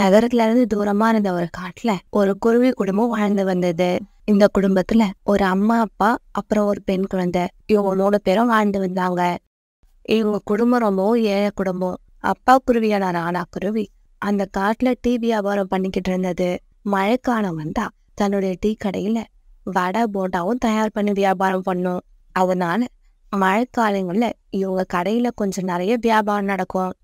நகரத்துல இருந்து தூரமா இருந்த ஒரு காட்டுல ஒரு குருவி குடும்பம் வாழ்ந்து வந்தது இந்த குடும்பத்துல ஒரு அம்மா அப்பா அப்புறம் ஒரு பெண் குழந்தை இவங்க மூணு பேரும் வாழ்ந்து வந்தாங்க இவங்க குடும்பம் ரொம்பவும் ஏழை குடும்பம் அப்பா குருவியான ஆனா குருவி அந்த காட்டுல டீ வியாபாரம் பண்ணிக்கிட்டு இருந்தது மழைக்காலம் வந்தா தன்னுடைய டீ கடையில வடை போட்டாவும் தயார் பண்ணி வியாபாரம் பண்ணும் அதனால மழைக்காலங்கள்ல இவங்க கடையில கொஞ்சம் நிறைய வியாபாரம் நடக்கும்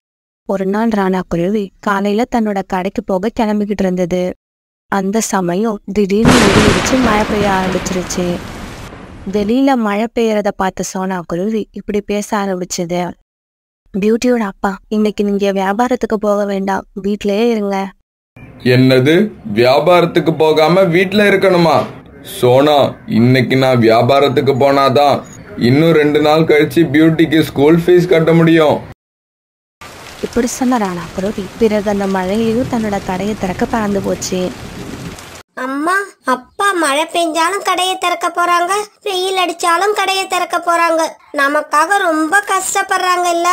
ஒரு நாள் ராணா குருவி காலையில தன்னோட கடைக்கு போக கிளம்பிக்கிட்டு இருந்தது அந்த சமயம் திடீர்னு வெடிச்சு மழை பெய்ய ஆரம்பிச்சிருச்சு வெளியில மழை பெய்யறத பார்த்த சோனா குருவி இப்படி பேச ஆரம்பிச்சது பியூட்டியோட அப்பா இன்னைக்கு நீங்க வியாபாரத்துக்கு போக வேண்டாம் வீட்லயே இருங்க என்னது வியாபாரத்துக்கு போகாம வீட்ல இருக்கணுமா சோனா இன்னைக்கு நான் வியாபாரத்துக்கு போனாதான் இன்னும் ரெண்டு நாள் கழிச்சு பியூட்டிக்கு ஸ்கூல் ஃபீஸ் கட்ட முடியும் இப்படி சொன்ன ராணா பிறகு அந்த மழையிலும் தன்னோட கடையை திறக்க பறந்து போச்சு அம்மா அப்பா மழை பெஞ்சாலும் கடையை திறக்க போறாங்க வெயில் அடிச்சாலும் கடையை திறக்க போறாங்க நமக்காக ரொம்ப கஷ்டப்படுறாங்க இல்ல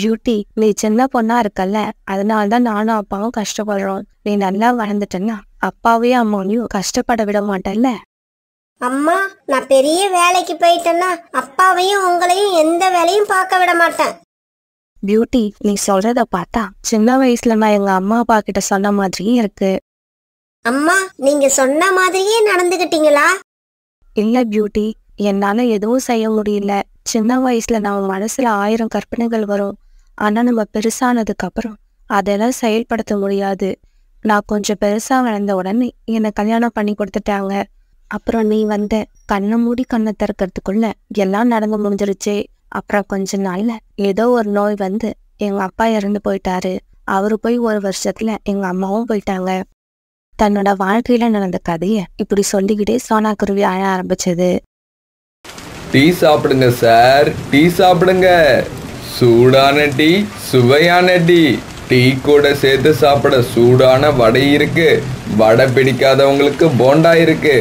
பியூட்டி நீ சின்ன பொண்ணா இருக்கல்ல அதனால தான் நானும் அப்பாவும் கஷ்டப்படுறோம் நீ நல்லா வளர்ந்துட்டேன்னா அப்பாவையும் அம்மாவையும் கஷ்டப்பட விட மாட்டல்ல அம்மா நான் பெரிய வேலைக்கு போயிட்டேன்னா அப்பாவையும் உங்களையும் எந்த வேலையும் பார்க்க விட மாட்டேன் பியூட்டி நீ சொல்றத பார்த்தா சின்ன வயசுல நான் எங்க அம்மா அப்பா கிட்ட சொன்ன மாதிரியே இருக்கு அம்மா நீங்க சொன்ன மாதிரியே நடந்துகிட்டீங்களா இல்ல பியூட்டி என்னால எதுவும் செய்ய முடியல சின்ன வயசுல நம்ம மனசுல ஆயிரம் கற்பனைகள் வரும் ஆனா நம்ம பெருசானதுக்கு அப்புறம் அதெல்லாம் செயல்படுத்த முடியாது நான் கொஞ்சம் பெருசா வளர்ந்த உடனே என்னை கல்யாணம் பண்ணி கொடுத்துட்டாங்க அப்புறம் நீ வந்த கண்ணை மூடி கண்ணை திறக்கிறதுக்குள்ள எல்லாம் நடந்து முடிஞ்சிருச்சே அப்புறம் கொஞ்ச நாள்ல ஏதோ ஒரு நோய் வந்து எங்க அப்பா இறந்து போயிட்டாரு அவரு போய் ஒரு வருஷத்துல எங்க அம்மாவும் போயிட்டாங்க தன்னோட வாழ்க்கையில நடந்த கதைய இப்படி சொல்லிக்கிட்டே சோனா குருவி ஆழ ஆரம்பிச்சது டீ சாப்பிடுங்க சார் டீ சாப்பிடுங்க சூடான டீ சுவையான டீ டீ கூட சேர்த்து சாப்பிட சூடான வடை இருக்கு வடை பிடிக்காதவங்களுக்கு போண்டா இருக்கு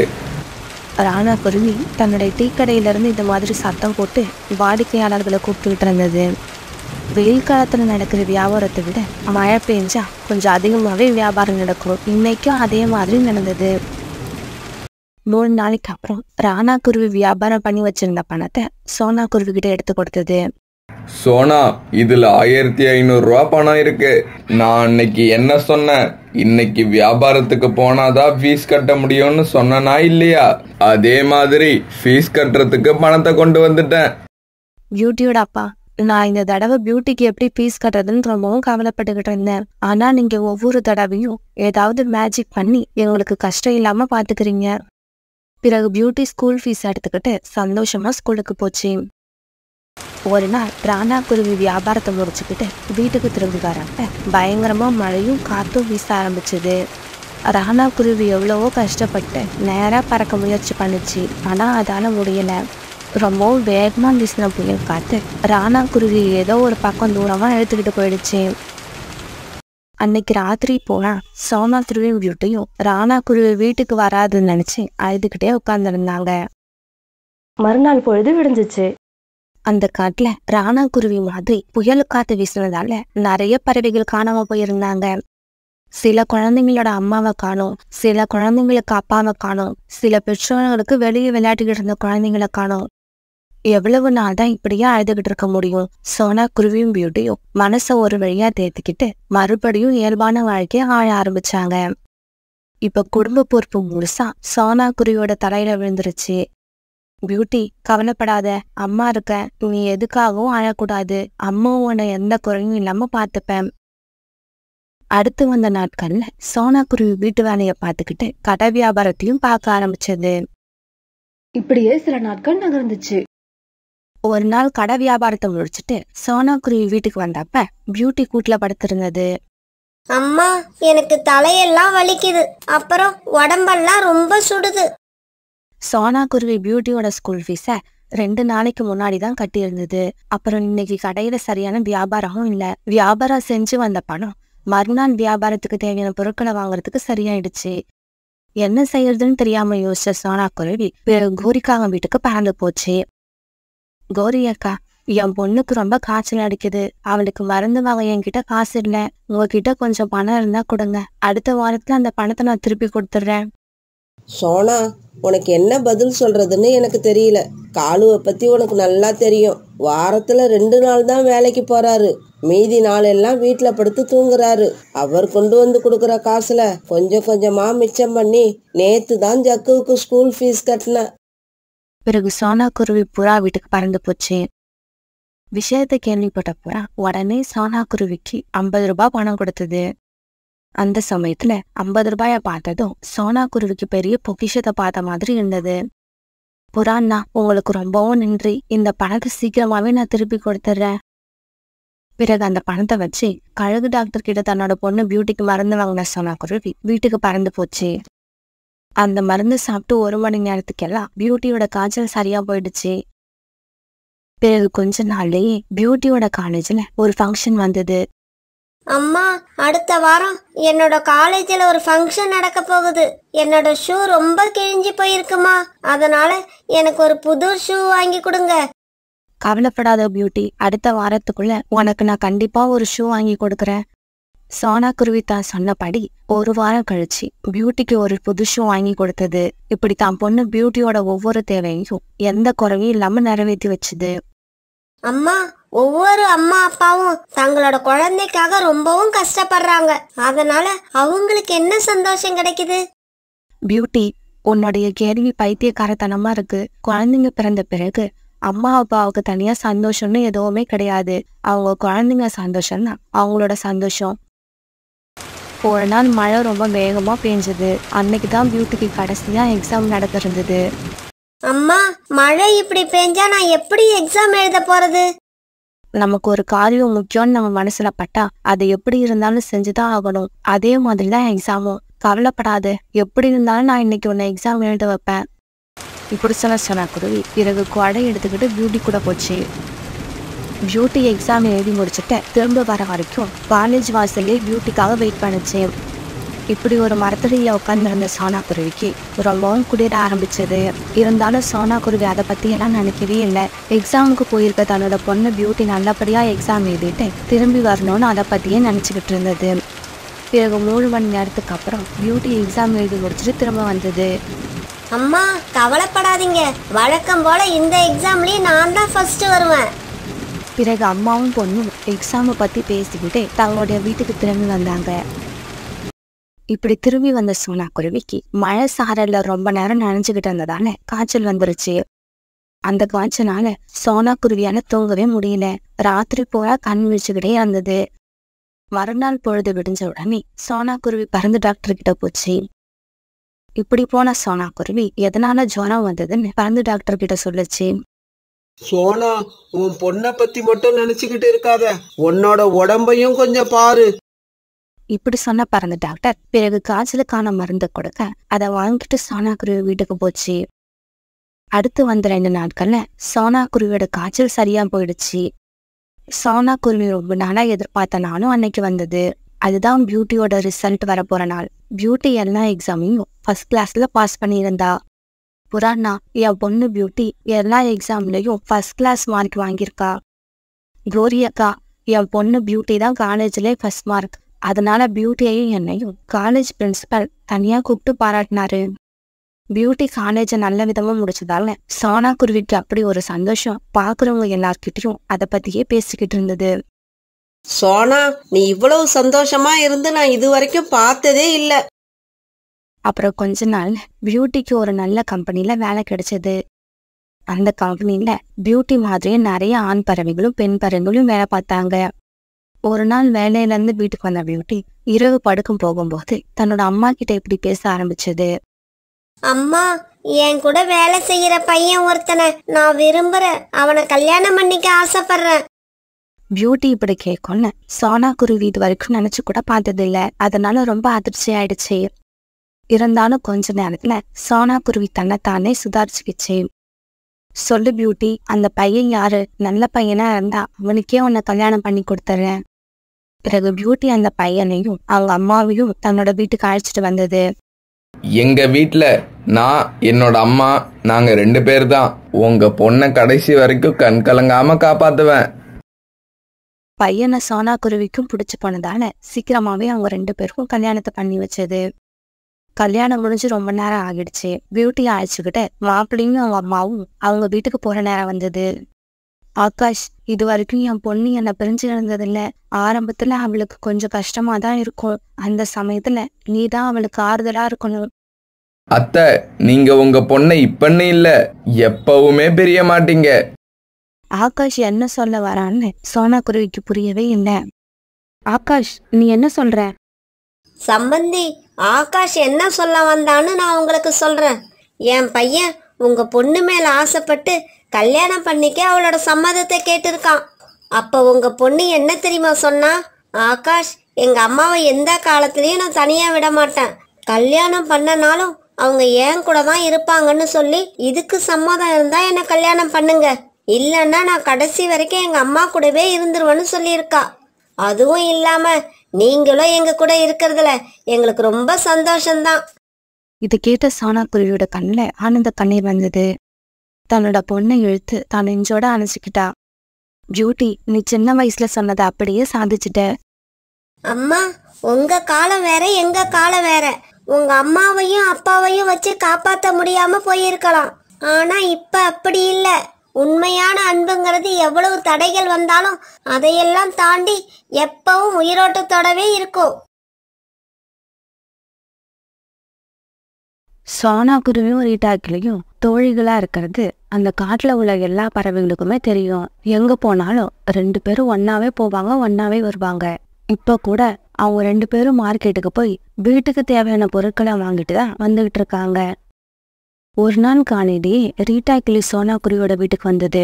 ராணா குருவி தன்னுடைய டீக்கடையிலிருந்து இந்த மாதிரி சத்தம் போட்டு வாடிக்கையாளர்களை கூப்பிட்டுக்கிட்டு இருந்தது வெயில் காலத்தில் நடக்கிற வியாபாரத்தை விட மழை பெஞ்சா கொஞ்சம் அதிகமாகவே வியாபாரம் நடக்கும் இன்றைக்கும் அதே மாதிரி நடந்தது மூணு நாளைக்கு அப்புறம் ராணா குருவி வியாபாரம் பண்ணி வச்சுருந்த பணத்தை சோனா குருவி கிட்ட எடுத்து கொடுத்தது சோனா இதில் ஆயிரத்தி ஐநூறுரூவா பணம் இருக்கு நான் அன்னைக்கு என்ன சொன்னேன் இன்னைக்கு வியாபாரத்துக்கு போனாதான் ஃபீஸ் கட்ட முடியும்னு சொன்னனா இல்லையா அதே மாதிரி ஃபீஸ் கட்டுறதுக்கு பணத்தை கொண்டு வந்துட்டேன் பியூட்டியோட அப்பா நான் இந்த தடவை பியூட்டிக்கு எப்படி ஃபீஸ் கட்டுறதுன்னு ரொம்பவும் கவலைப்பட்டுக்கிட்டு இருந்தேன் ஆனா நீங்க ஒவ்வொரு தடவையும் ஏதாவது மேஜிக் பண்ணி எங்களுக்கு கஷ்டம் இல்லாம பாத்துக்கிறீங்க பிறகு பியூட்டி ஸ்கூல் ஃபீஸ் எடுத்துக்கிட்டு சந்தோஷமா ஸ்கூலுக்கு போச்சு ஒரு நாள் ராணா குருவி வியாபாரத்தை முடிச்சுக்கிட்டு வீட்டுக்கு வராங்க பயங்கரமாக மழையும் காற்றும் வீச ஆரம்பிச்சது ராணா குருவி எவ்வளவோ கஷ்டப்பட்டு நேராக பறக்க முயற்சி பண்ணுச்சு ஆனால் அதால் முடியலை ரொம்பவும் வேகமாக வீசின புயல் காற்று ராணா குருவி ஏதோ ஒரு பக்கம் தூரமாக எடுத்துக்கிட்டு போயிடுச்சு அன்னைக்கு ராத்திரி போனால் சோனா வீட்டையும் ராணா குருவி வீட்டுக்கு வராதுன்னு நினச்சி அழுதுகிட்டே உட்காந்துருந்தாங்க மறுநாள் பொழுது விடுஞ்சிச்சு அந்த காட்டுல ராணா குருவி மாதிரி புயல் காத்து வீசினதால நிறைய பறவைகள் காணாம போயிருந்தாங்க சில குழந்தைங்களோட அம்மாவை காணும் சில குழந்தைங்களுக்கு அப்பாவை காணும் சில பெற்றோர்களுக்கு வெளியே விளையாட்டுக்கிட்டு இருந்த குழந்தைங்களை காணும் எவ்வளவு நாள் தான் இப்படியே அழுதுகிட்டு இருக்க முடியும் சோனா குருவியும் பியூட்டியும் மனசை ஒரு வழியா தேர்த்துக்கிட்டு மறுபடியும் இயல்பான வாழ்க்கையை ஆழ ஆரம்பிச்சாங்க இப்ப குடும்ப பொறுப்பு முழுசா சோனா குருவியோட தலையில விழுந்துருச்சு பியூட்டி கவலைப்படாத அம்மா இருக்க நீ எதுக்காகவும் அழக்கூடாது அம்மா உன்னை எந்த குறையும் இல்லாம பார்த்துப்பேன் அடுத்து வந்த நாட்கள்ல சோனா குருவி வீட்டு வேலையை பார்த்துக்கிட்டு கடை வியாபாரத்தையும் பார்க்க ஆரம்பிச்சது இப்படியே சில நாட்கள் நகர்ந்துச்சு ஒரு நாள் கடை வியாபாரத்தை முடிச்சுட்டு சோனா வீட்டுக்கு வந்தப்ப பியூட்டி கூட்டுல படுத்திருந்தது அம்மா எனக்கு தலையெல்லாம் வலிக்குது அப்புறம் உடம்பெல்லாம் ரொம்ப சுடுது சோனா குருவி பியூட்டியோட ஸ்கூல் ஃபீஸை ரெண்டு நாளைக்கு முன்னாடி தான் கட்டியிருந்தது அப்புறம் இன்னைக்கு கடையில சரியான வியாபாரமும் இல்லை வியாபாரம் செஞ்சு வந்த பணம் மறுநாள் வியாபாரத்துக்கு தேவையான பொருட்களை வாங்குறதுக்கு சரியாயிடுச்சு என்ன செய்யறதுன்னு தெரியாம யோசிச்ச சோனா குருவி பிறகு கோரிக்காக வீட்டுக்கு பறந்து போச்சு கோரி அக்கா என் பொண்ணுக்கு ரொம்ப காய்ச்சல் அடிக்குது அவளுக்கு மருந்து வாங்க என்கிட்ட காசு இல்லை உங்ககிட்ட கொஞ்சம் பணம் இருந்தா கொடுங்க அடுத்த வாரத்துல அந்த பணத்தை நான் திருப்பி கொடுத்துட்றேன் சோனா உனக்கு என்ன பதில் சொல்கிறதுன்னு எனக்கு தெரியல காலுவை பற்றி உனக்கு நல்லா தெரியும் வாரத்தில் ரெண்டு நாள் தான் வேலைக்கு போகிறாரு மீதி நாளெல்லாம் வீட்டில் படுத்து தூங்குறாரு அவர் கொண்டு வந்து கொடுக்குற காசில் கொஞ்சம் கொஞ்சமாக மிச்சம் பண்ணி நேற்று தான் ஜக்குவுக்கு ஸ்கூல் ஃபீஸ் கட்டின பிறகு சோனா குருவி புறா வீட்டுக்கு பறந்து போச்சு விஷயத்தை கேள்விப்பட்ட புறா உடனே சோனா குருவிக்கு ஐம்பது ரூபாய் பணம் கொடுத்தது அந்த சமயத்துல ஐம்பது ரூபாய பார்த்ததும் சோனா குருவிக்கு பெரிய பொக்கிஷத்தை பார்த்த மாதிரி இருந்தது புறாண்ணா உங்களுக்கு ரொம்பவும் நன்றி இந்த பணத்தை சீக்கிரமாவே நான் திருப்பி கொடுத்துட்றேன் பிறகு அந்த பணத்தை வச்சு கழகு டாக்டர் கிட்ட தன்னோட பொண்ணு பியூட்டிக்கு மருந்து வாங்கின சோனா குருவி வீட்டுக்கு பறந்து போச்சு அந்த மருந்து சாப்பிட்டு ஒரு மணி நேரத்துக்கெல்லாம் பியூட்டியோட காய்ச்சல் சரியா போயிடுச்சு பிறகு கொஞ்ச நாள்லயே பியூட்டியோட காலேஜ்ல ஒரு ஃபங்க்ஷன் வந்தது அம்மா அடுத்த வாரம் என்னோட காலேஜில் ஒரு ஃபங்க்ஷன் நடக்க போகுது என்னோட ஷூ ரொம்ப கிழிஞ்சு போயிருக்குமா அதனால எனக்கு ஒரு புது ஷூ வாங்கி கொடுங்க கவலைப்படாத பியூட்டி அடுத்த வாரத்துக்குள்ள உனக்கு நான் கண்டிப்பா ஒரு ஷூ வாங்கி கொடுக்குறேன் சோனா குருவிதா சொன்னபடி ஒரு வாரம் கழிச்சு பியூட்டிக்கு ஒரு புது ஷூ வாங்கி கொடுத்தது இப்படி தான் பொண்ணு பியூட்டியோட ஒவ்வொரு தேவையும் எந்த குறையும் இல்லாம நிறைவேற்றி வச்சுது அம்மா ஒவ்வொரு அம்மா அப்பாவும் தங்களோட குழந்தைக்காக ரொம்பவும் கஷ்டப்படுறாங்க அதனால அவங்களுக்கு என்ன சந்தோஷம் கிடைக்குது பியூட்டி உன்னுடைய கேள்வி பைத்தியக்காரத்தனமா இருக்கு குழந்தைங்க பிறந்த பிறகு அம்மா அப்பாவுக்கு தனியா சந்தோஷம்னு எதுவுமே கிடையாது அவங்க குழந்தைங்க சந்தோஷம் தான் அவங்களோட சந்தோஷம் ஒரு நாள் மழை ரொம்ப வேகமா பெஞ்சது அன்னைக்கு தான் பியூட்டிக்கு கடைசியா எக்ஸாம் நடத்திருந்தது அம்மா மழை இப்படி பெஞ்சா நான் எப்படி எக்ஸாம் எழுத போறது நமக்கு ஒரு காரியம் முக்கியம்னு நம்ம மனசுல பட்டா அதை எப்படி இருந்தாலும் செஞ்சுதான் ஆகணும் அதே மாதிரி தான் எக்ஸாமும் கவலைப்படாத எப்படி இருந்தாலும் நான் இன்னைக்கு உன்னை எக்ஸாம் எழுத வைப்பேன் இப்படி சொல்ல சொன்னா குருவி பிறகு குடை எடுத்துக்கிட்டு பியூட்டி கூட போச்சு பியூட்டி எக்ஸாம் எழுதி முடிச்சுட்டேன் திரும்ப வர வரைக்கும் காலேஜ் வாசலே பியூட்டிக்காக வெயிட் பண்ணிச்சேன் இப்படி ஒரு மரத்தடியில் உட்காந்துருந்த சோனா குருவிக்கு ரொம்பவும் குடியிட ஆரம்பிச்சது இருந்தாலும் சோனா குருவி அதை பற்றியெல்லாம் எல்லாம் நினைக்கவே இல்லை எக்ஸாமுக்கு போயிருக்க தன்னோட பொண்ணு பியூட்டி நல்லபடியாக எக்ஸாம் எழுதிட்டு திரும்பி வரணும்னு அதை பற்றியே நினச்சிக்கிட்டு இருந்தது பிறகு மூணு மணி நேரத்துக்கு அப்புறம் பியூட்டி எக்ஸாம் எழுதி முடிச்சுட்டு திரும்ப வந்தது அம்மா கவலைப்படாதீங்க வழக்கம் போல இந்த எக்ஸாம்லேயே நான் தான் ஃபர்ஸ்ட் வருவேன் பிறகு அம்மாவும் பொண்ணும் எக்ஸாமை பற்றி பேசிக்கிட்டு தங்களுடைய வீட்டுக்கு திரும்பி வந்தாங்க இப்படி திரும்பி வந்த சோனா குருவிக்கு மழை சாரல்ல ரொம்ப நேரம் நனைஞ்சுக்கிட்டு இருந்ததால காய்ச்சல் வந்துருச்சு அந்த காய்ச்சனால சோனா குருவியால தூங்கவே முடியல ராத்திரி போரா கண் விழிச்சுக்கிட்டே இருந்தது மறுநாள் பொழுது விடிஞ்ச உடனே சோனா குருவி பறந்து டாக்டர் கிட்ட போச்சு இப்படி போன சோனா குருவி எதனால ஜோனம் வந்ததுன்னு பறந்து டாக்டர் கிட்ட சொல்லுச்சு சோனா உன் பொண்ணை பத்தி மட்டும் நினைச்சுக்கிட்டு இருக்காத உன்னோட உடம்பையும் கொஞ்சம் பாரு இப்படி சொன்ன பறந்த டாக்டர் பிறகு காய்ச்சலுக்கான மருந்து கொடுக்க அதை வாங்கிட்டு குருவி வீட்டுக்கு போச்சு அடுத்து வந்த ரெண்டு நாட்கள்ல சோனா குருவியோட காய்ச்சல் சரியா போயிடுச்சு சோனா குருவி ரொம்ப நாளா எதிர்பார்த்த நாளும் அன்னைக்கு வந்தது அதுதான் பியூட்டியோட ரிசல்ட் வரப்போற நாள் பியூட்டி எல்லா எக்ஸாமையும் ஃபர்ஸ்ட் கிளாஸ்ல பாஸ் பண்ணியிருந்தா புராணா என் பொண்ணு பியூட்டி எல்லா எக்ஸாம்லையும் ஃபர்ஸ்ட் கிளாஸ் மார்க் வாங்கியிருக்கா குளோரியக்கா என் பொண்ணு பியூட்டி தான் காலேஜ்லேயே ஃபர்ஸ்ட் மார்க் அதனால பியூட்டியையும் என்னையும் காலேஜ் பிரின்சிபல் தனியாக கூப்பிட்டு பாராட்டினாரு பியூட்டி காலேஜை நல்ல விதமாக முடிச்சதால சோனா குருவிக்கு அப்படி ஒரு சந்தோஷம் பார்க்குறவங்க எல்லார்கிட்டையும் அதை பற்றியே பேசிக்கிட்டு இருந்தது சோனா நீ இவ்வளவு சந்தோஷமா இருந்து நான் இது வரைக்கும் பார்த்ததே இல்லை அப்புறம் கொஞ்ச நாள் பியூட்டிக்கு ஒரு நல்ல கம்பெனியில் வேலை கிடைச்சது அந்த கம்பெனியில் பியூட்டி மாதிரியே நிறைய ஆண் பறவைகளும் பெண் பறவைகளும் வேலை பார்த்தாங்க ஒரு நாள் வேலையிலேருந்து வீட்டுக்கு வந்த பியூட்டி இரவு படுக்கும் போகும்போது தன்னோட அம்மா கிட்ட இப்படி பேச ஆரம்பிச்சது அம்மா என் கூட வேலை செய்யற பையன் ஒருத்தனை நான் விரும்புறேன் அவனை கல்யாணம் பண்ணிக்க ஆசைப்படுறேன் பியூட்டி இப்படி கேட்கும்னு சோனா குருவி இது வரைக்கும் நினைச்சு கூட பார்த்தது இல்லை அதனால ரொம்ப அதிர்ச்சி ஆயிடுச்சு இருந்தாலும் கொஞ்ச நேரத்துல சோனா குருவி தன்னைத்தானே சுதாரிச்சுக்கிச்சு சொல்லு பியூட்டி அந்த பையன் யாரு நல்ல பையனா இருந்தா அவனுக்கே உன்னை கல்யாணம் பண்ணி கொடுத்துறேன் பிறகு பியூட்டி அந்த பையனையும் அவங்க அம்மாவையும் தன்னோட வீட்டுக்கு அழைச்சிட்டு வந்தது எங்க வீட்ல நான் என்னோட அம்மா நாங்க ரெண்டு பேர் தான் உங்க பொண்ணை கடைசி வரைக்கும் கண் கலங்காம காப்பாத்துவேன் பையனை சோனா குருவிக்கும் பிடிச்சு போனதால சீக்கிரமாவே அவங்க ரெண்டு பேருக்கும் கல்யாணத்தை பண்ணி வச்சது கல்யாணம் முடிஞ்சு ரொம்ப நேரம் ஆகிடுச்சு பியூட்டியை அழைச்சிக்கிட்டு மாப்பிள்ளையும் அவங்க அம்மாவும் அவங்க வீட்டுக்கு போற நேரம் வந்தது ஆகாஷ் இது வரைக்கும் என் பொண்ணு என்னை பிரிஞ்சு இருந்ததில்ல ஆரம்பத்துல அவளுக்கு கொஞ்சம் கஷ்டமா தான் இருக்கும் அந்த சமயத்துல நீ தான் அவளுக்கு ஆறுதலா இருக்கணும் அத்த நீங்க உங்க பொண்ணை இப்பன்னு இல்ல எப்பவுமே பிரிய மாட்டீங்க ஆகாஷ் என்ன சொல்ல வரான்னு சோனா குருவிக்கு புரியவே இல்லை ஆகாஷ் நீ என்ன சொல்ற சம்பந்தி ஆகாஷ் என்ன சொல்ல வந்தான்னு நான் உங்களுக்கு சொல்றேன் என் பையன் உங்க பொண்ணு மேல ஆசைப்பட்டு கல்யாணம் பண்ணிக்க அவளோட சம்மதத்தை கேட்டிருக்கான் அப்ப உங்க பொண்ணு என்ன தெரியுமா சொன்னா ஆகாஷ் எங்க அம்மாவை எந்த காலத்திலயும் நான் தனியா விட மாட்டேன் கல்யாணம் பண்ணனாலும் அவங்க ஏன் கூட தான் இருப்பாங்கன்னு சொல்லி இதுக்கு சம்மதம் இருந்தா என்ன கல்யாணம் பண்ணுங்க இல்லைன்னா நான் கடைசி வரைக்கும் எங்க அம்மா கூடவே இருந்துருவேன்னு சொல்லியிருக்கா அதுவும் இல்லாம நீங்களும் எங்க கூட இருக்கிறதுல எங்களுக்கு ரொம்ப சந்தோஷம்தான் இதை கேட்ட சானா குருவியோட கண்ணில் ஆனந்த கண்ணீர் வந்தது தன்னோட பொண்ணை இழுத்து தான் நெஞ்சோட அணைச்சிக்கிட்டா பியூட்டி நீ சின்ன வயசுல சொன்னதை அப்படியே சாதிச்சுட்ட அம்மா உங்க காலம் வேற எங்க காலம் வேற உங்க அம்மாவையும் அப்பாவையும் வச்சு காப்பாத்த முடியாம போயிருக்கலாம் ஆனா இப்ப அப்படி இல்ல உண்மையான அன்புங்கிறது எவ்வளவு தடைகள் வந்தாலும் அதையெல்லாம் தாண்டி எப்பவும் உயிரோட்டத்தோடவே இருக்கும் சோனா குருவியும் ரீட்டாக்கிலையும் தோழிகளா இருக்கிறது அந்த காட்டில் உள்ள எல்லா பறவைகளுக்குமே தெரியும் எங்கே போனாலும் ரெண்டு பேரும் ஒன்னாவே போவாங்க ஒன்னாவே வருவாங்க இப்போ கூட அவங்க ரெண்டு பேரும் மார்க்கெட்டுக்கு போய் வீட்டுக்கு தேவையான பொருட்களை வாங்கிட்டு தான் வந்துகிட்டு இருக்காங்க ஒரு நாள் காணிடி ரீட்டா கிளி சோனா குருவியோட வீட்டுக்கு வந்தது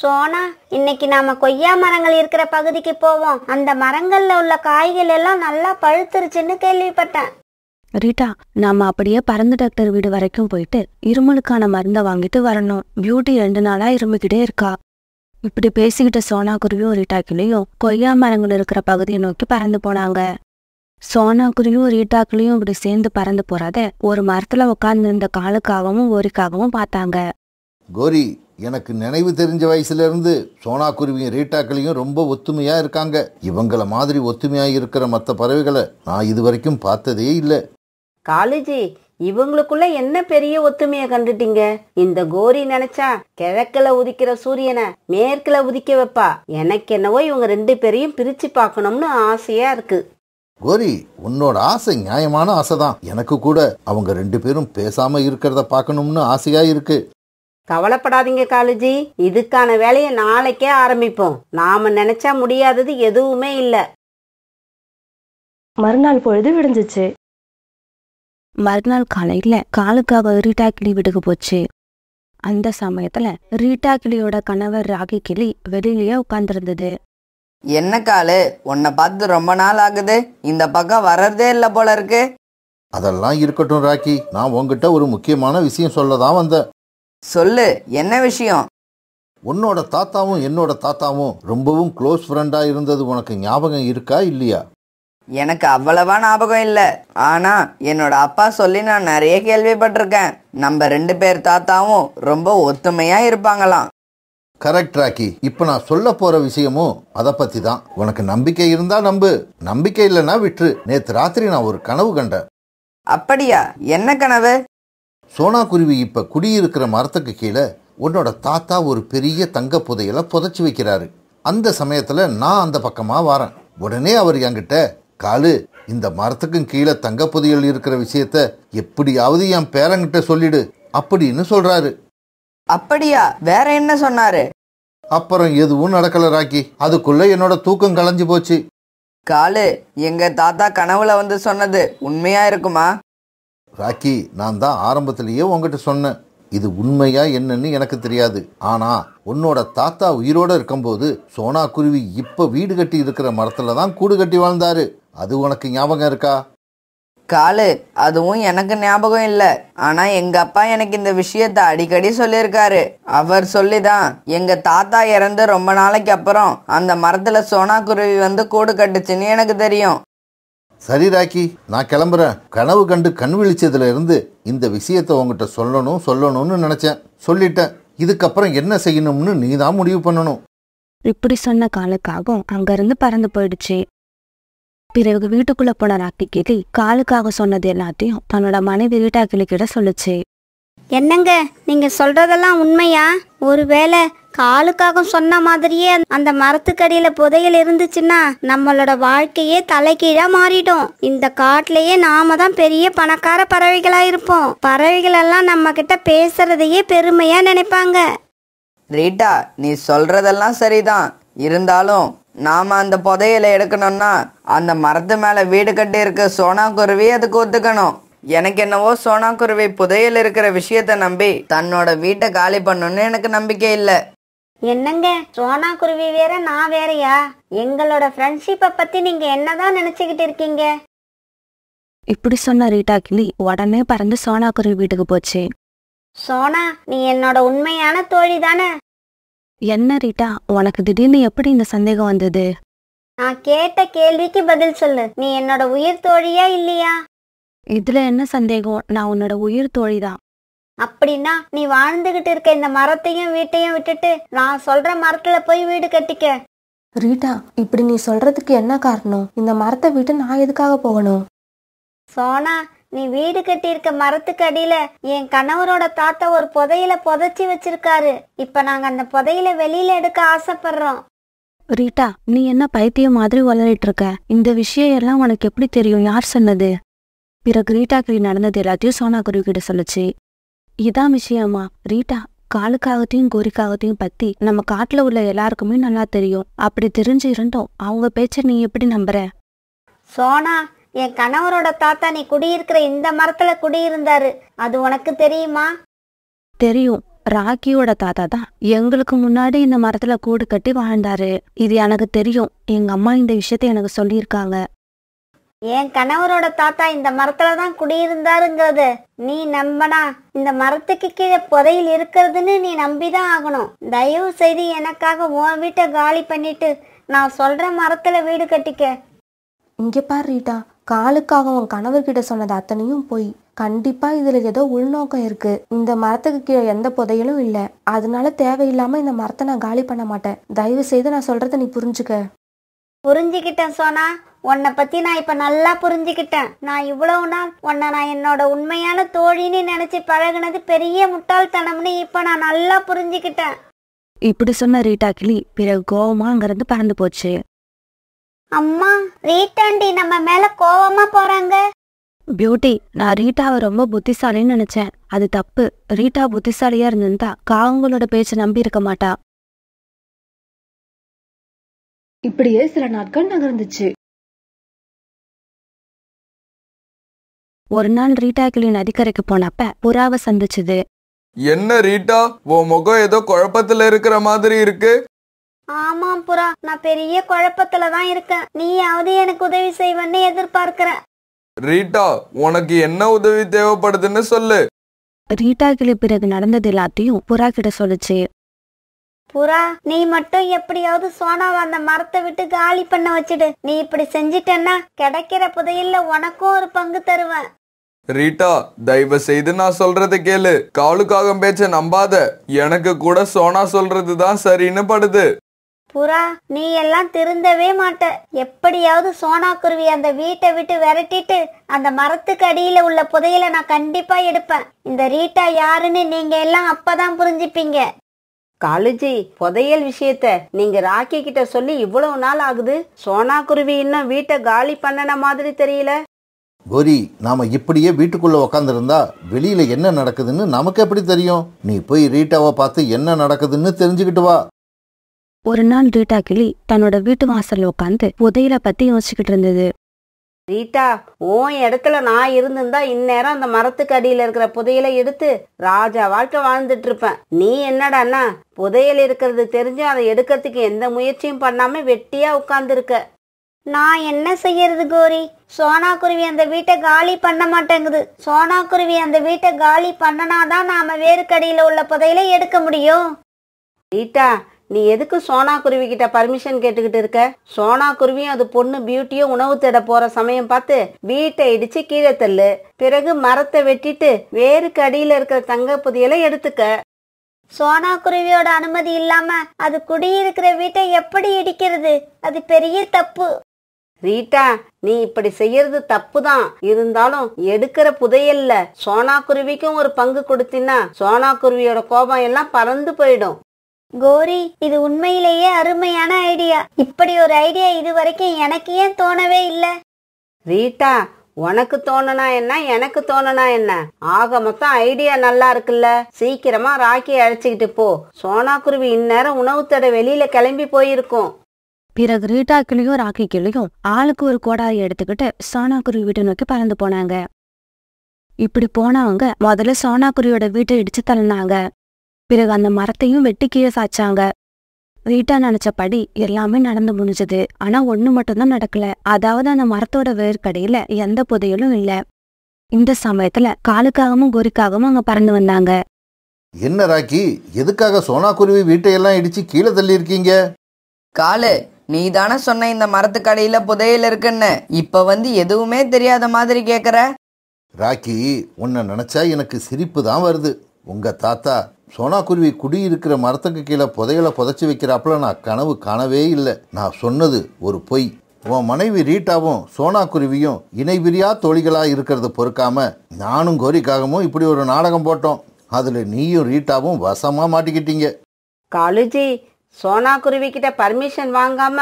சோனா இன்னைக்கு நாம கொய்யா மரங்கள் இருக்கிற பகுதிக்கு போவோம் அந்த மரங்கள்ல உள்ள காய்கள் எல்லாம் நல்லா பழுத்துருச்சுன்னு கேள்விப்பட்டேன் ரீட்டா நாம அப்படியே பறந்து டாக்டர் வீடு வரைக்கும் போயிட்டு இருமலுக்கான மருந்தை வாங்கிட்டு வரணும் பியூட்டி ரெண்டு நாளா இருமிக்கிட்டே இருக்கா இப்படி பேசிக்கிட்ட சோனா குருவியும் ரீட்டா கிளியும் கொய்யா மரங்கள் இருக்கிற பகுதியை நோக்கி பறந்து போனாங்க சோனா குருவியும் ரீட்டாக்கிளையும் இப்படி சேர்ந்து பறந்து போறத ஒரு மரத்துல இருந்த காலுக்காகவும் ஓரிக்காகவும் பார்த்தாங்க கோரி எனக்கு நினைவு தெரிஞ்ச வயசுல இருந்து சோனா குருவியும் ரீட்டாக்களையும் ரொம்ப ஒத்துமையா இருக்காங்க இவங்கள மாதிரி ஒத்துமையா இருக்கிற மற்ற பறவைகளை நான் இது வரைக்கும் பார்த்ததே இல்லை காலேஜி இவங்களுக்குள்ள என்ன பெரிய ஒத்துமைய கண்டுட்டீங்க இந்த கோரி நினைச்சா கிழக்குல உதிக்கிற சூரியனை மேற்குல உதிக்க வைப்பா எனக்கு என்னவோ இவங்க ரெண்டு பேரையும் பிரிச்சு பார்க்கணும்னு ஆசையா இருக்கு கோரி உன்னோட ஆசை நியாயமான ஆசை தான் எனக்கு கூட அவங்க ரெண்டு பேரும் பேசாம இருக்கிறத பார்க்கணும்னு ஆசையா இருக்கு கவலைப்படாதீங்க காலேஜி இதுக்கான வேலையை நாளைக்கே ஆரம்பிப்போம் நாம நினைச்சா முடியாதது எதுவுமே இல்ல மறுநாள் பொழுது விடிஞ்சிச்சு மறுநாள் காலையில் காலுக்காக ரீட்டா கிளி வீட்டுக்கு போச்சு அந்த சமயத்தில் ரீட்டா கிளியோட கணவர் ராகி கிளி வெளியிலேயே உட்காந்துருந்தது என்ன காலு உன்னை பார்த்து ரொம்ப நாள் ஆகுது இந்த பக்கம் வர்றதே இல்லை போல இருக்கு அதெல்லாம் இருக்கட்டும் ராக்கி நான் உங்ககிட்ட ஒரு முக்கியமான விஷயம் சொல்ல தான் வந்தேன் சொல்லு என்ன விஷயம் உன்னோட தாத்தாவும் என்னோட தாத்தாவும் ரொம்பவும் க்ளோஸ் ஃப்ரெண்டாக இருந்தது உனக்கு ஞாபகம் இருக்கா இல்லையா எனக்கு அவ்வளவா ஞாபகம் இல்லை ஆனா என்னோட அப்பா சொல்லி நான் நிறைய கேள்விப்பட்டிருக்கேன் நம்ம ரெண்டு பேர் தாத்தாவும் ரொம்ப ஒத்துமையா இருப்பாங்களாம் கரெக்ட் ராக்கி இப்போ நான் சொல்ல போற விஷயமும் அதை பத்தி தான் உனக்கு நம்பிக்கை இருந்தா நம்பு நம்பிக்கை இல்லைன்னா விட்டுரு நேத்து ராத்திரி நான் ஒரு கனவு கண்டேன் அப்படியா என்ன கனவு சோனா குருவி இப்ப குடியிருக்கிற மரத்துக்கு கீழே உன்னோட தாத்தா ஒரு பெரிய தங்க புதையலை புதைச்சி வைக்கிறாரு அந்த சமயத்துல நான் அந்த பக்கமா வரேன் உடனே அவர் என்கிட்ட காலு இந்த மரத்துக்கும் கீழே தங்க புதையல் இருக்கிற விஷயத்த எப்படியாவது என் பேரங்கிட்ட சொல்லிடு அப்படின்னு சொல்றாரு அப்படியா வேற என்ன சொன்னாரு அப்புறம் எதுவும் நடக்கல ராக்கி அதுக்குள்ள என்னோட தூக்கம் களைஞ்சு போச்சு காலு எங்க தாத்தா கனவுல வந்து சொன்னது உண்மையா இருக்குமா ராக்கி நான் தான் ஆரம்பத்திலேயே உங்ககிட்ட சொன்னேன் இது உண்மையா என்னன்னு எனக்கு தெரியாது ஆனா உன்னோட தாத்தா உயிரோட இருக்கும்போது சோனா குருவி இப்ப வீடு கட்டி இருக்கிற மரத்துல தான் கூடு கட்டி வாழ்ந்தாரு அது உனக்கு ஞாபகம் இருக்கா காலு அதுவும் எனக்கு ஞாபகம் இல்லை ஆனா எங்க அப்பா எனக்கு இந்த விஷயத்த அடிக்கடி சொல்லியிருக்காரு அவர் சொல்லிதான் எங்க தாத்தா இறந்து ரொம்ப நாளைக்கு அப்புறம் அந்த மரத்துல சோனா குருவி வந்து கூடு கட்டுச்சுன்னு எனக்கு தெரியும் சரி ராக்கி நான் கிளம்புறேன் கனவு கண்டு கண் விழிச்சதுல இருந்து இந்த விஷயத்தை உங்ககிட்ட சொல்லணும் சொல்லணும்னு நினச்சேன் சொல்லிட்டேன் இதுக்கப்புறம் என்ன செய்யணும்னு நீ தான் முடிவு பண்ணணும் இப்படி சொன்ன காலுக்காகவும் அங்கிருந்து பறந்து போயிடுச்சு பிறகு வீட்டுக்குள்ள போன ராக்கி கிளி காலுக்காக சொன்னது எல்லாத்தையும் தன்னோட மனைவி ரீட்டா கிளி சொல்லுச்சு என்னங்க நீங்க சொல்றதெல்லாம் உண்மையா ஒருவேளை காலுக்காக சொன்ன மாதிரியே அந்த மரத்துக்கடியில புதையல் இருந்துச்சுன்னா நம்மளோட வாழ்க்கையே தலைகீழா மாறிடும் இந்த காட்டுலயே நாம தான் பெரிய பணக்கார பறவைகளா இருப்போம் பறவைகள் எல்லாம் நம்ம கிட்ட பேசுறதையே பெருமையா நினைப்பாங்க ரீட்டா நீ சொல்றதெல்லாம் சரிதான் இருந்தாலும் நாம அந்த புதையலை எடுக்கணும்னா அந்த மரத்து மேல வீடு கட்டி இருக்க சோனா குருவி அதுக்கு ஒத்துக்கணும் எனக்கு என்னவோ சோனா குருவி புதையல் இருக்கிற விஷயத்த நம்பி தன்னோட வீட்டை காலி பண்ணணும்னு எனக்கு நம்பிக்கை இல்லை என்னங்க சோனா குருவி வேற நான் வேறயா எங்களோட ஃப்ரெண்ட்ஷிப்பை பத்தி நீங்க என்னதான் நினைச்சுக்கிட்டு இருக்கீங்க இப்படி சொன்ன ரீட்டா கிளி உடனே பறந்து சோனா குருவி வீட்டுக்கு போச்சு சோனா நீ என்னோட உண்மையான தோழி தானே என்ன ரீட்டா உனக்கு திடீர்னு எப்படி இந்த சந்தேகம் வந்தது நான் கேட்ட கேள்விக்கு பதில் சொல்லு நீ என்னோட உயிர் தோழியா இல்லையா இதுல என்ன சந்தேகம் நான் உன்னோட உயிர் தோழி தான் அப்படின்னா நீ வாழ்ந்துகிட்டு இருக்க இந்த மரத்தையும் வீட்டையும் விட்டுட்டு நான் சொல்ற மரத்துல போய் வீடு கட்டிக்க ரீட்டா இப்படி நீ சொல்றதுக்கு என்ன காரணம் இந்த மரத்தை விட்டு நான் எதுக்காக போகணும் சோனா நீ வீடு கட்டி இருக்க மரத்துக்கு அடியில என் கணவரோட தாத்தா ஒரு புதையில புதைச்சி வச்சிருக்காரு இப்ப நாங்க அந்த புதையில வெளியில எடுக்க ஆசைப்படுறோம் ரீட்டா நீ என்ன பைத்தியம் மாதிரி வளரிட்டு இருக்க இந்த விஷயம் எல்லாம் உனக்கு எப்படி தெரியும் யார் சொன்னது பிறகு ரீட்டா கிளி நடந்தது எல்லாத்தையும் சோனா குருவி கிட்ட சொல்லுச்சு இதான் விஷயமா ரீட்டா காலுக்காகத்தையும் கோரிக்காகத்தையும் பத்தி நம்ம காட்டுல உள்ள எல்லாருக்குமே நல்லா தெரியும் அப்படி தெரிஞ்சு இருந்தோம் அவங்க பேச்ச நீ எப்படி நம்புற சோனா என் கணவரோட தாத்தா நீ குடியிருக்கிற இந்த மரத்துல குடியிருந்தாரு அது உனக்கு தெரியுமா தெரியும் ராக்கியோட தாத்தா தான் எங்களுக்கு முன்னாடி இந்த மரத்துல கூடு கட்டி வாழ்ந்தாரு இது எனக்கு தெரியும் எங்க அம்மா இந்த விஷயத்த எனக்கு சொல்லியிருக்காங்க என் கணவரோட தாத்தா இந்த மரத்துல தான் குடியிருந்தாருங்கிறது நீ நம்பனா இந்த மரத்துக்கு கீழே புதையில் இருக்கிறதுன்னு நீ நம்பிதான் ஆகணும் தயவு செய்து எனக்காக உன் வீட்டை காலி பண்ணிட்டு நான் சொல்ற மரத்துல வீடு கட்டிக்க இங்க பாரு ரீட்டா காலுக்காக உன் கணவர்கிட்ட சொன்னது அத்தனையும் போய் கண்டிப்பா இதுல ஏதோ உள்நோக்கம் இருக்கு இந்த மரத்துக்கு கீழே எந்த புதையலும் இல்ல அதனால தேவையில்லாம இந்த மரத்தை நான் காலி பண்ண மாட்டேன் தயவு செய்து நான் சொல்றத நீ புரிஞ்சுக்க புரிஞ்சுக்கிட்டேன் சோனா உன்னை பத்தி நான் இப்ப நல்லா புரிஞ்சுக்கிட்டேன் நான் இவ்வளவு நாள் உன்னை நான் என்னோட உண்மையான தோழின்னு நினைச்சு பழகினது பெரிய முட்டாள்தனம்னு இப்ப நான் நல்லா புரிஞ்சுக்கிட்டேன் இப்படி சொன்ன ரீட்டா கிளி பிறகு கோவமா அங்கிருந்து பறந்து போச்சு அம்மா ரீட்டாண்டி நம்ம மேல கோவமா போறாங்க பியூட்டி நான் ரீட்டாவை ரொம்ப புத்திசாலின்னு நினைச்சேன் அது தப்பு ரீட்டா புத்திசாலியா இருந்திருந்தா காவங்களோட பேச்சை நம்பி இருக்க மாட்டா இப்படியே சில நாட்கள் நகர்ந்துச்சு ஒரு நாள் ரீட்டா கிளி நதிக்கரைக்கு போனப்ப புறாவை சந்திச்சது என்ன ரீட்டா உன் முகம் ஏதோ குழப்பத்துல இருக்கிற மாதிரி இருக்கு ஆமாம் புறா நான் பெரிய குழப்பத்துல தான் இருக்கேன் நீயாவது எனக்கு உதவி செய்வன்னு எதிர்பார்க்கிறேன் ரீட்டா உனக்கு என்ன உதவி தேவைப்படுதுன்னு சொல்லு ரீட்டா கிளி பிறகு நடந்தது எல்லாத்தையும் புறா கிட்ட சொல்லுச்சு புறா நீ மட்டும் எப்படியாவது சோனாவை அந்த மரத்தை விட்டு காலி பண்ண வச்சுடு நீ இப்படி செஞ்சிட்டன்னா கிடைக்கிற புதையில உனக்கும் ஒரு பங்கு தருவேன் ரீட்டா தயவு செய்து நான் சொல்றத கேளு காலுக்காகம் பேச்ச நம்பாத எனக்கு கூட சோனா சொல்றதுதான் தான் சரின்னு படுது புறா நீ எல்லாம் திருந்தவே மாட்ட எப்படியாவது சோனா குருவி அந்த வீட்டை விட்டு விரட்டிட்டு அந்த மரத்துக்கு அடியில உள்ள புதையில நான் கண்டிப்பா எடுப்பேன் இந்த ரீட்டா யாருன்னு நீங்க எல்லாம் அப்பதான் புரிஞ்சுப்பீங்க காலுஜி புதையல் விஷயத்த நீங்க ராக்கி கிட்ட சொல்லி இவ்வளவு நாள் ஆகுது சோனா குருவி இன்னும் வீட்டை காலி பண்ணன மாதிரி தெரியல கோரி நாம இப்படியே வீட்டுக்குள்ளே உக்காந்துருந்தா வெளியில் என்ன நடக்குதுன்னு நமக்கு எப்படி தெரியும் நீ போய் ரீட்டாவை பார்த்து என்ன நடக்குதுன்னு தெரிஞ்சுக்கிட்டு வா ஒரு நாள் ரீட்டா கிளி தன்னோட வீட்டு வாசல்ல உட்காந்து புதையில பத்தி யோசிச்சுக்கிட்டு இருந்தது ரீட்டா உன் இடத்துல நான் இருந்திருந்தா இந்நேரம் அந்த மரத்துக்கு அடியில இருக்கிற புதையில எடுத்து ராஜா வாழ்க்கை வாழ்ந்துட்டு இருப்பேன் நீ என்னடா புதையல் இருக்கிறது தெரிஞ்சு அதை எடுக்கிறதுக்கு எந்த முயற்சியும் பண்ணாம வெட்டியா உட்கார்ந்துருக்க நான் என்ன செய்யறது கோரி சோனா குருவி அந்த வீட்டை காலி பண்ண மாட்டேங்குது சோனா குருவி அந்த வீட்டை காலி பண்ணனாதான் நாம வேறு கடையில உள்ள புதையில எடுக்க முடியும் ரீட்டா நீ எதுக்கு சோனா குருவி கிட்ட பர்மிஷன் கேட்டுக்கிட்டு இருக்க சோனா குருவியும் அது பொண்ணு பியூட்டியும் உணவு தேட போற சமயம் பார்த்து வீட்டை இடிச்சு கீழே தள்ளு பிறகு மரத்தை வெட்டிட்டு வேறு கடியில இருக்கிற தங்க புதையலை எடுத்துக்க சோனா குருவியோட அனுமதி இல்லாம அது குடியிருக்கிற வீட்டை எப்படி இடிக்கிறது அது பெரிய தப்பு ரீட்டா நீ இப்படி செய்யறது தப்பு தான் இருந்தாலும் எடுக்கிற புதையல்ல சோனா குருவிக்கும் ஒரு பங்கு கொடுத்தினா சோனா குருவியோட கோபம் எல்லாம் பறந்து போயிடும் கோரி இது உண்மையிலேயே அருமையான ஐடியா இப்படி ஒரு ஐடியா இது வரைக்கும் எனக்கு ஏன் தோணவே இல்ல ரீட்டா உனக்கு தோணுனா என்ன எனக்கு தோணுனா என்ன ஆக மொத்தம் ஐடியா நல்லா இருக்குல்ல சீக்கிரமா ராக்கி அழைச்சிக்கிட்டு போ சோனா குருவி இந்நேரம் உணவு தடை வெளியில கிளம்பி போயிருக்கும் பிறகு ரீட்டா கிளியும் ராக்கி கிளியும் ஆளுக்கு ஒரு கோடாரி எடுத்துக்கிட்டு சோனாக்குருவி வீட்டை நோக்கி பறந்து போனாங்க இப்படி போனவங்க முதல்ல சோனாக்குருவியோட வீட்டை இடிச்சு தள்ளினாங்க பிறகு அந்த மரத்தையும் வெட்டி கீழே சாய்ச்சாங்க ரீட்டா நினைச்சபடி எல்லாமே நடந்து முடிஞ்சது ஆனா ஒண்ணு மட்டும்தான் நடக்கல அதாவது அந்த மரத்தோட வேர்க்கடையில எந்த புதையலும் இல்ல இந்த சமயத்துல காலுக்காகவும் கோரிக்காகவும் அங்க பறந்து வந்தாங்க என்ன ராக்கி எதுக்காக சோனா குருவி வீட்டையெல்லாம் இடிச்சு கீழே தள்ளி இருக்கீங்க காலே நீ தானே சொன்ன இந்த மரத்துக்கடையில புதையல் இருக்குன்னு இப்ப வந்து எதுவுமே தெரியாத மாதிரி கேக்குற ராக்கி உன்னை நினச்சா எனக்கு சிரிப்பு தான் வருது உங்கள் தாத்தா சோனாக்குருவி குடியிருக்கிற மரத்துக்கு கீழே புதையலை புதைச்சி வைக்கிறாப்புல நான் கனவு காணவே இல்லை நான் சொன்னது ஒரு பொய் உன் மனைவி ரீட்டாவும் சோனாக்குருவியும் இணைபிரியா தோழிகளாக இருக்கிறத பொறுக்காம நானும் கோரிக்காகவும் இப்படி ஒரு நாடகம் போட்டோம் அதில் நீயும் ரீட்டாவும் வசமாக மாட்டிக்கிட்டீங்க காலுஜி சோனா குருவி கிட்ட பர்மிஷன் வாங்காம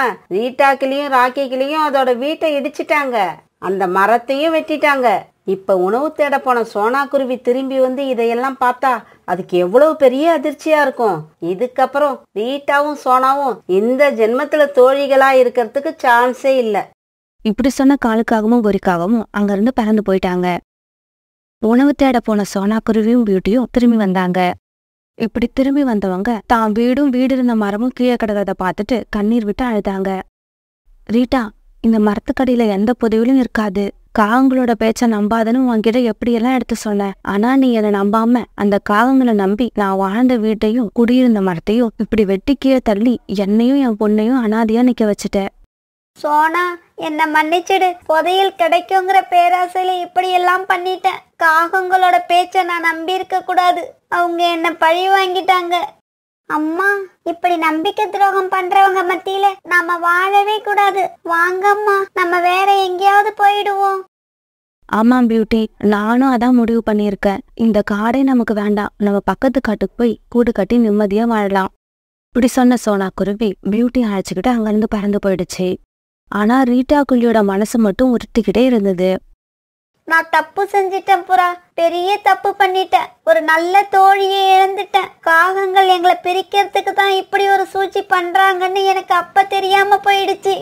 ராக்கி கிளியும் அதோட வீட்டை இடிச்சிட்டாங்க அந்த மரத்தையும் வெட்டிட்டாங்க இப்ப உணவு தேட போன சோனா குருவி திரும்பி வந்து இதையெல்லாம் பார்த்தா அதுக்கு எவ்வளவு பெரிய அதிர்ச்சியா இருக்கும் இதுக்கப்புறம் ரீட்டாவும் சோனாவும் இந்த ஜென்மத்துல தோழிகளா இருக்கிறதுக்கு சான்ஸே இல்ல இப்படி சொன்ன காலுக்காகவும் பொறிக்காகவும் அங்கிருந்து பறந்து போயிட்டாங்க உணவு தேட போன சோனா குருவியும் பியூட்டியும் திரும்பி வந்தாங்க இப்படி திரும்பி வந்தவங்க தான் வீடும் வீடு இருந்த மரமும் கீழே கிடக்கிறத பார்த்துட்டு கண்ணீர் விட்டு அழுதாங்க ரீட்டா இந்த மரத்துக்கடியில எந்த புதவிலும் இருக்காது காகங்களோட பேச்ச நம்பாதன்னு உங்ககிட்ட எப்படியெல்லாம் எடுத்து சொன்னேன் ஆனா நீ என்னை நம்பாம அந்த காகங்களை நம்பி நான் வாழ்ந்த வீட்டையும் குடியிருந்த மரத்தையும் இப்படி வெட்டி கீழே தள்ளி என்னையும் என் பொண்ணையும் அனாதியா நிக்க வச்சுட்டேன் சோனா என்னை மன்னிச்சிடு புதையல் கிடைக்குங்கிற பேராசையில இப்படியெல்லாம் பண்ணிட்டேன் காகங்களோட பேச்சை நான் இருக்க கூடாது அவங்க என்னை பழி வாங்கிட்டாங்க அம்மா இப்படி நம்பிக்கை துரோகம் பண்றவங்க மத்தியில நாம வாழவே கூடாது வாங்கம்மா நம்ம வேற எங்கேயாவது போயிடுவோம் ஆமாம் பியூட்டி நானும் அதான் முடிவு பண்ணியிருக்கேன் இந்த காடே நமக்கு வேண்டாம் நம்ம பக்கத்து காட்டுக்கு போய் கூடு கட்டி நிம்மதியா வாழலாம் இப்படி சொன்ன சோனா குருவி பியூட்டி அழைச்சிக்கிட்டு அங்கிருந்து பறந்து போயிடுச்சு ஆனா ரீட்டா குழியோட மனசு மட்டும் உருட்டுக்கிட்டே இருந்தது நான் தப்பு செஞ்சிட்டேன் புறா பெரிய தப்பு பண்ணிட்டேன் ஒரு நல்ல தோழியை இழந்துட்டேன் காகங்கள் எங்களை பிரிக்கிறதுக்கு தான் இப்படி ஒரு சூழ்ச்சி பண்றாங்கன்னு எனக்கு அப்ப தெரியாம போயிடுச்சு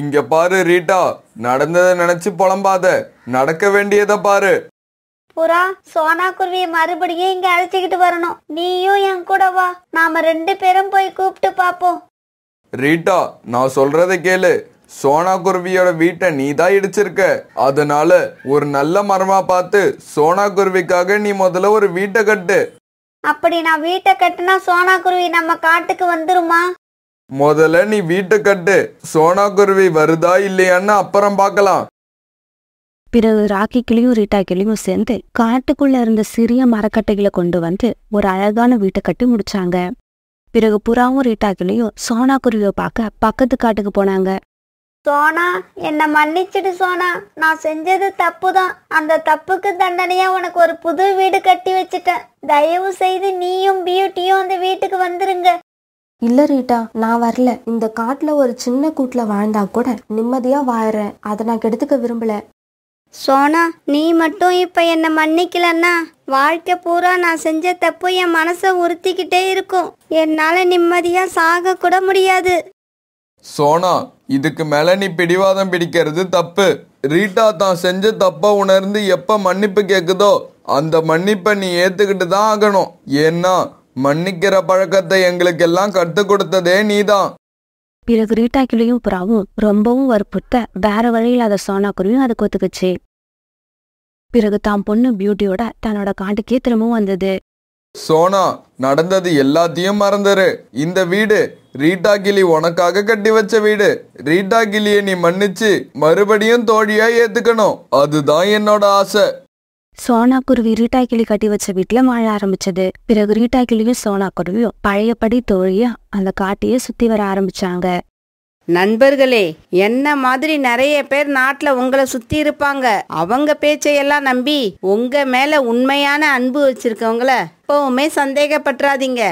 இங்க பாரு ரீட்டா நடந்ததை நினைச்சு புலம்பாத நடக்க வேண்டியத பாரு புறா சோனா குருவியை மறுபடியும் இங்க அழைச்சிக்கிட்டு வரணும் நீயும் என் கூட வா நாம ரெண்டு பேரும் போய் கூப்பிட்டு பாப்போம் ரீட்டா நான் சொல்றதை கேளு சோனா குருவியோட வீட்டை நீ தான் இடிச்சிருக்க அதனால ஒரு நல்ல மரமா பார்த்து சோனா குருவிக்காக நீ முதல்ல ஒரு வீட்டை கட்டு அப்படி நான் வீட்டை கட்டினா சோனா குருவி நம்ம காட்டுக்கு வந்துருமா முதல்ல நீ வீட்டை கட்டு சோனா குருவி வருதா இல்லையான்னு அப்புறம் பார்க்கலாம் பிறகு ராக்கி கிளியும் ரீட்டா கிளியும் சேர்ந்து காட்டுக்குள்ள இருந்த சிறிய மரக்கட்டைகளை கொண்டு வந்து ஒரு அழகான வீட்டை கட்டி முடிச்சாங்க பிறகு புறாவும் ரீட்டா கிளியும் சோனா குருவியை பார்க்க பக்கத்து காட்டுக்கு போனாங்க சோனா என்னை மன்னிச்சிடு சோனா நான் செஞ்சது தப்பு தான் அந்த தப்புக்கு தண்டனையா உனக்கு ஒரு புது வீடு கட்டி வச்சுட்டேன் தயவு செய்து நீயும் பியூட்டியும் அந்த வீட்டுக்கு வந்துருங்க இல்ல ரீட்டா நான் வரல இந்த காட்டுல ஒரு சின்ன கூட்டுல வாழ்ந்தா கூட நிம்மதியா வாழ்றேன் அதை நான் கெடுத்துக்க விரும்பல சோனா நீ மட்டும் இப்ப என்ன மன்னிக்கலன்னா வாழ்க்கை பூரா நான் செஞ்ச தப்பு என் மனசை உறுத்திக்கிட்டே இருக்கும் என்னால நிம்மதியா சாக கூட முடியாது சோனா இதுக்கு மேல நீ பிடிவாதம் பிடிக்கிறது தப்பு ரீட்டா தான் செஞ்ச தப்ப உணர்ந்து எப்ப மன்னிப்பு கேக்குதோ அந்த மன்னிப்பை நீ ஏத்துக்கிட்டு தான் ஆகணும் ஏன்னா மன்னிக்கிற பழக்கத்தை எங்களுக்கு எல்லாம் கத்து கொடுத்ததே நீதான் பிறகு ரீட்டா கிளியும் புறாவும் ரொம்பவும் வற்புறுத்த வேற வழியில் அதை சோனா குருவியும் அதை கொத்துக்குச்சு பிறகு தான் பொண்ணு பியூட்டியோட தன்னோட காட்டுக்கே திரும்பவும் வந்தது சோனா நடந்தது எல்லாத்தையும் மறந்துரு இந்த வீடு ரீட்டா கிளி உனக்காக கட்டி வச்ச வீடு ரீட்டா கிளியை நீ மன்னிச்சு மறுபடியும் தோழியா ஏத்துக்கணும் அதுதான் என்னோட ஆசை சோனா குருவி ரீட்டா கிளி கட்டி வச்ச வீட்டில் வாழ ஆரம்பிச்சது பிறகு ரீட்டா கிளியும் சோனா குருவியும் பழையபடி தோழியா அந்த காட்டையே சுத்தி வர ஆரம்பிச்சாங்க நண்பர்களே என்ன மாதிரி நிறைய பேர் நாட்டில் உங்களை சுத்தி இருப்பாங்க அவங்க பேச்சையெல்லாம் நம்பி உங்க மேல உண்மையான அன்பு வச்சிருக்கவங்கள எப்பவுமே சந்தேகப்பட்டுறாதீங்க